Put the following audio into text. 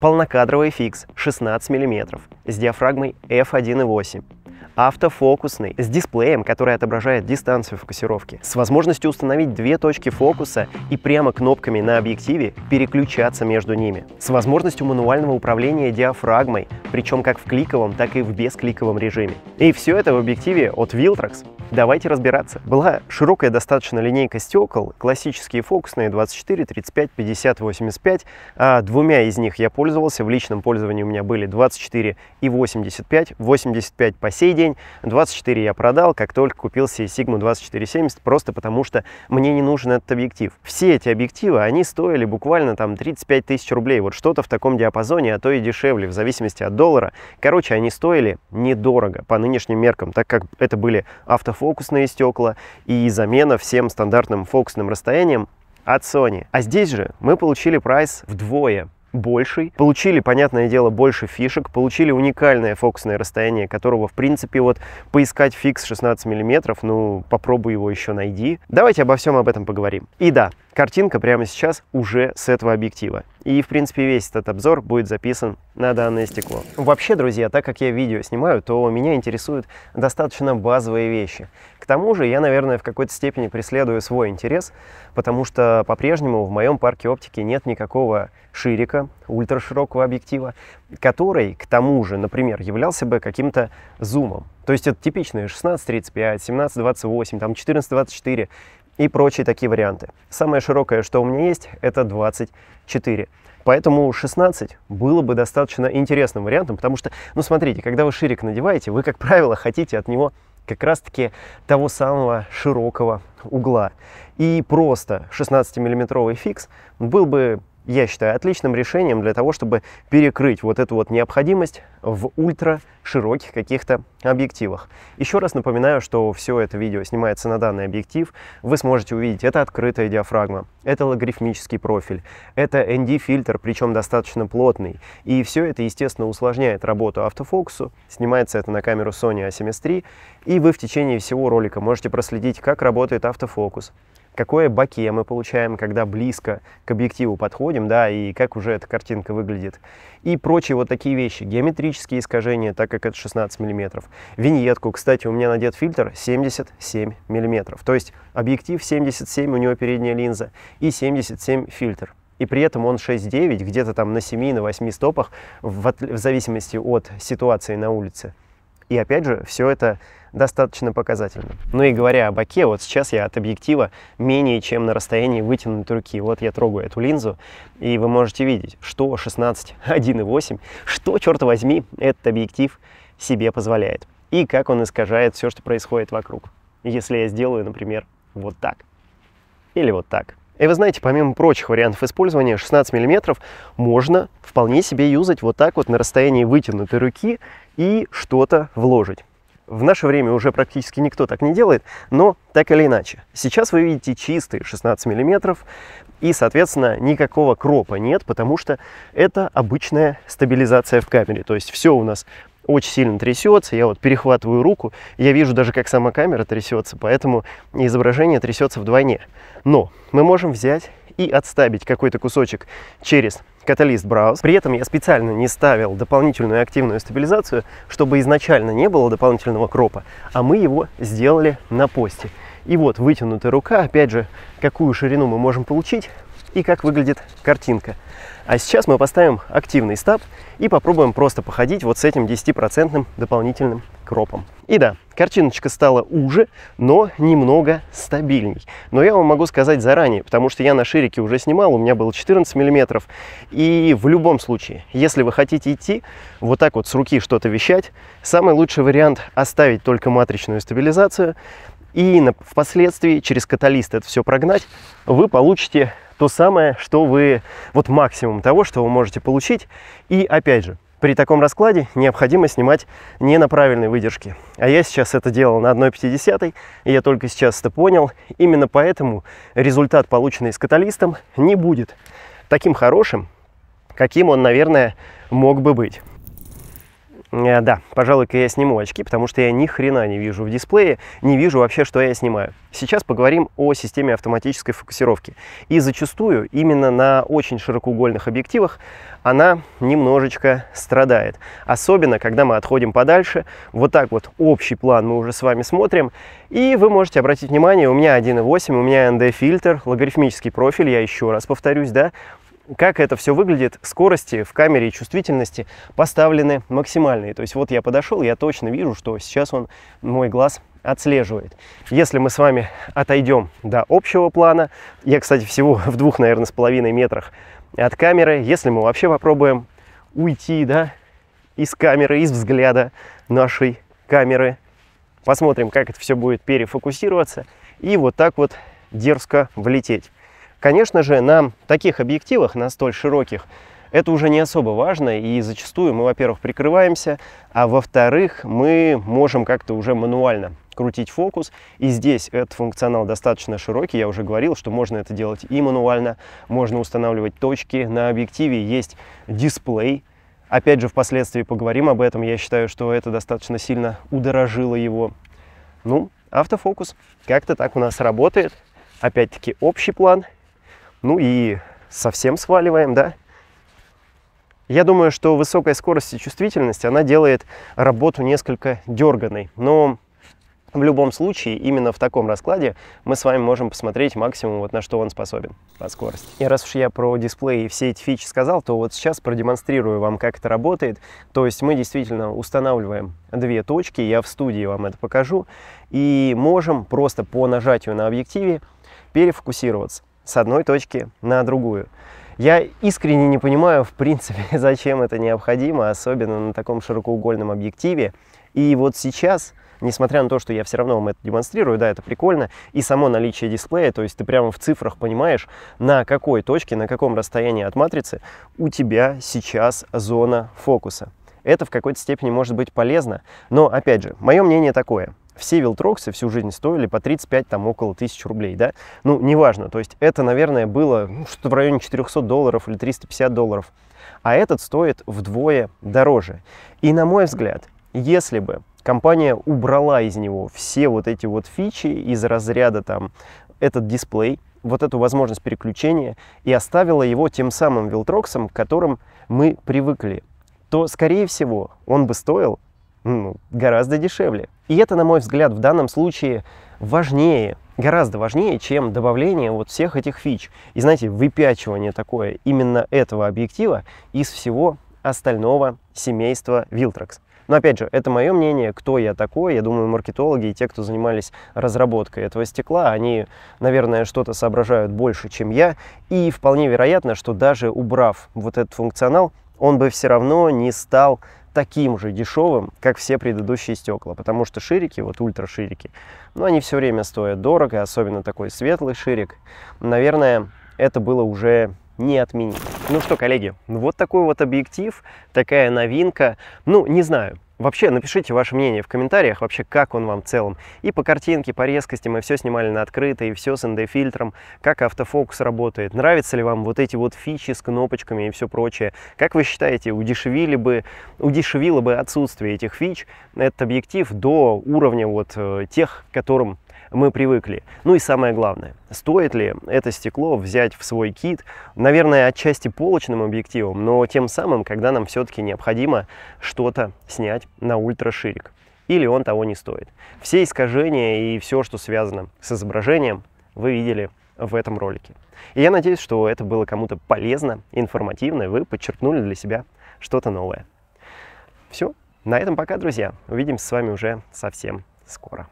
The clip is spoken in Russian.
Полнокадровый фикс 16 мм с диафрагмой f1.8 автофокусный, с дисплеем, который отображает дистанцию фокусировки, с возможностью установить две точки фокуса и прямо кнопками на объективе переключаться между ними, с возможностью мануального управления диафрагмой, причем как в кликовом, так и в бескликовом режиме. И все это в объективе от Viltrax Давайте разбираться. Была широкая достаточно линейка стекол, классические фокусные 24, 35, 50, 85. А двумя из них я пользовался. В личном пользовании у меня были 24 и 85. 85 по сей день. 24 я продал, как только купил себе Sigma 2470, просто потому что мне не нужен этот объектив. Все эти объективы, они стоили буквально там 35 тысяч рублей. Вот что-то в таком диапазоне, а то и дешевле, в зависимости от доллара. Короче, они стоили недорого по нынешним меркам, так как это были автофокусные фокусные стекла и замена всем стандартным фокусным расстоянием от Sony. А здесь же мы получили прайс вдвое больший, получили, понятное дело, больше фишек, получили уникальное фокусное расстояние, которого, в принципе, вот поискать фикс 16 мм, ну, попробуй его еще найди. Давайте обо всем об этом поговорим. И да, картинка прямо сейчас уже с этого объектива. И, в принципе, весь этот обзор будет записан на данное стекло. Вообще, друзья, так как я видео снимаю, то меня интересуют достаточно базовые вещи. К тому же я, наверное, в какой-то степени преследую свой интерес, потому что по-прежнему в моем парке оптики нет никакого ширика, ультраширокого объектива, который, к тому же, например, являлся бы каким-то зумом. То есть это типичные 16-35, 17-28, там 14-24 и прочие такие варианты. Самое широкое, что у меня есть, это 24. Поэтому 16 было бы достаточно интересным вариантом, потому что, ну смотрите, когда вы ширик надеваете, вы, как правило, хотите от него как раз-таки того самого широкого угла. И просто 16-миллиметровый фикс был бы я считаю, отличным решением для того, чтобы перекрыть вот эту вот необходимость в ультра широких каких-то объективах. Еще раз напоминаю, что все это видео снимается на данный объектив. Вы сможете увидеть, это открытая диафрагма, это логарифмический профиль, это ND-фильтр, причем достаточно плотный. И все это, естественно, усложняет работу автофокусу. Снимается это на камеру Sony a7S III. И вы в течение всего ролика можете проследить, как работает автофокус, какое баке мы получаем, когда близко к объективу подходим, да, и как уже эта картинка выглядит. И прочие вот такие вещи, геометрические искажения, так как это 16 мм. Виньетку, кстати, у меня надет фильтр 77 мм, то есть объектив 77, у него передняя линза, и 77 фильтр и при этом он 6.9 где-то там на 7, на 8 стопах, в, в зависимости от ситуации на улице. И опять же, все это достаточно показательно. Ну и говоря о боке, вот сейчас я от объектива менее чем на расстоянии вытянутой руки. Вот я трогаю эту линзу, и вы можете видеть, что 16.18, что, черт возьми, этот объектив себе позволяет. И как он искажает все, что происходит вокруг. Если я сделаю, например, вот так. Или вот так. И вы знаете, помимо прочих вариантов использования, 16 мм можно вполне себе юзать вот так вот на расстоянии вытянутой руки и что-то вложить. В наше время уже практически никто так не делает, но так или иначе. Сейчас вы видите чистые 16 мм, и, соответственно, никакого кропа нет, потому что это обычная стабилизация в камере. То есть все у нас очень сильно трясется, я вот перехватываю руку, я вижу даже, как сама камера трясется, поэтому изображение трясется вдвойне. Но мы можем взять и отставить какой-то кусочек через каталист браус. При этом я специально не ставил дополнительную активную стабилизацию, чтобы изначально не было дополнительного кропа, а мы его сделали на посте. И вот вытянутая рука, опять же, какую ширину мы можем получить, и как выглядит картинка. А сейчас мы поставим активный стаб и попробуем просто походить вот с этим 10% дополнительным кропом. И да, картиночка стала уже, но немного стабильней. Но я вам могу сказать заранее, потому что я на ширике уже снимал, у меня было 14 миллиметров. И в любом случае, если вы хотите идти вот так вот с руки что-то вещать, самый лучший вариант оставить только матричную стабилизацию, и впоследствии через каталист это все прогнать, вы получите то самое, что вы, вот максимум того, что вы можете получить. И опять же, при таком раскладе необходимо снимать не на правильной выдержке. А я сейчас это делал на 1,50, и я только сейчас это понял. Именно поэтому результат, полученный с каталистом, не будет таким хорошим, каким он, наверное, мог бы быть. Э, да, пожалуй-ка я сниму очки, потому что я ни хрена не вижу в дисплее, не вижу вообще, что я снимаю. Сейчас поговорим о системе автоматической фокусировки. И зачастую именно на очень широкоугольных объективах она немножечко страдает. Особенно, когда мы отходим подальше. Вот так вот общий план мы уже с вами смотрим. И вы можете обратить внимание, у меня 1.8, у меня ND-фильтр, логарифмический профиль, я еще раз повторюсь, да, как это все выглядит, скорости в камере и чувствительности поставлены максимальные. То есть вот я подошел, я точно вижу, что сейчас он, мой глаз отслеживает. Если мы с вами отойдем до общего плана, я, кстати, всего в двух, наверное, с половиной метрах от камеры, если мы вообще попробуем уйти, да, из камеры, из взгляда нашей камеры, посмотрим, как это все будет перефокусироваться, и вот так вот дерзко влететь. Конечно же, на таких объективах, на столь широких, это уже не особо важно, и зачастую мы, во-первых, прикрываемся, а во-вторых, мы можем как-то уже мануально крутить фокус. И здесь этот функционал достаточно широкий. Я уже говорил, что можно это делать и мануально, можно устанавливать точки. На объективе есть дисплей. Опять же, впоследствии поговорим об этом. Я считаю, что это достаточно сильно удорожило его. Ну, автофокус. Как-то так у нас работает. Опять-таки общий план – ну и совсем сваливаем, да? Я думаю, что высокая скорость и чувствительность, она делает работу несколько дерганой. Но в любом случае, именно в таком раскладе мы с вами можем посмотреть максимум, вот на что он способен по скорости. И раз уж я про дисплей и все эти фичи сказал, то вот сейчас продемонстрирую вам, как это работает. То есть мы действительно устанавливаем две точки, я в студии вам это покажу, и можем просто по нажатию на объективе перефокусироваться с одной точки на другую. Я искренне не понимаю, в принципе, зачем это необходимо, особенно на таком широкоугольном объективе. И вот сейчас, несмотря на то, что я все равно вам это демонстрирую, да, это прикольно, и само наличие дисплея, то есть ты прямо в цифрах понимаешь, на какой точке, на каком расстоянии от матрицы у тебя сейчас зона фокуса. Это в какой-то степени может быть полезно, но, опять же, мое мнение такое – все Вилтроксы всю жизнь стоили по 35, там около 1000 рублей, да? Ну, неважно, то есть это, наверное, было ну, что-то в районе 400 долларов или 350 долларов, а этот стоит вдвое дороже. И, на мой взгляд, если бы компания убрала из него все вот эти вот фичи из разряда там этот дисплей, вот эту возможность переключения и оставила его тем самым Вилтроксом, к которым мы привыкли, то, скорее всего, он бы стоил ну, гораздо дешевле. И это, на мой взгляд, в данном случае важнее, гораздо важнее, чем добавление вот всех этих фич. И знаете, выпячивание такое именно этого объектива из всего остального семейства Viltrax. Но опять же, это мое мнение, кто я такой. Я думаю, маркетологи и те, кто занимались разработкой этого стекла, они, наверное, что-то соображают больше, чем я. И вполне вероятно, что даже убрав вот этот функционал, он бы все равно не стал таким же дешевым, как все предыдущие стекла, потому что ширики, вот ультраширики, ну, они все время стоят дорого, особенно такой светлый ширик. Наверное, это было уже не отменить. Ну что, коллеги, вот такой вот объектив, такая новинка. Ну, не знаю, Вообще, напишите ваше мнение в комментариях, вообще, как он вам в целом. И по картинке, по резкости мы все снимали на открыто, и все с ND-фильтром, как автофокус работает, нравятся ли вам вот эти вот фичи с кнопочками и все прочее. Как вы считаете, удешевили бы, удешевило бы отсутствие этих фич этот объектив до уровня вот э, тех, которым мы привыкли. Ну и самое главное, стоит ли это стекло взять в свой кит, наверное, отчасти полочным объективом, но тем самым, когда нам все-таки необходимо что-то снять на ультраширик. Или он того не стоит. Все искажения и все, что связано с изображением, вы видели в этом ролике. И я надеюсь, что это было кому-то полезно, информативно, и вы подчеркнули для себя что-то новое. Все, на этом пока, друзья. Увидимся с вами уже совсем скоро.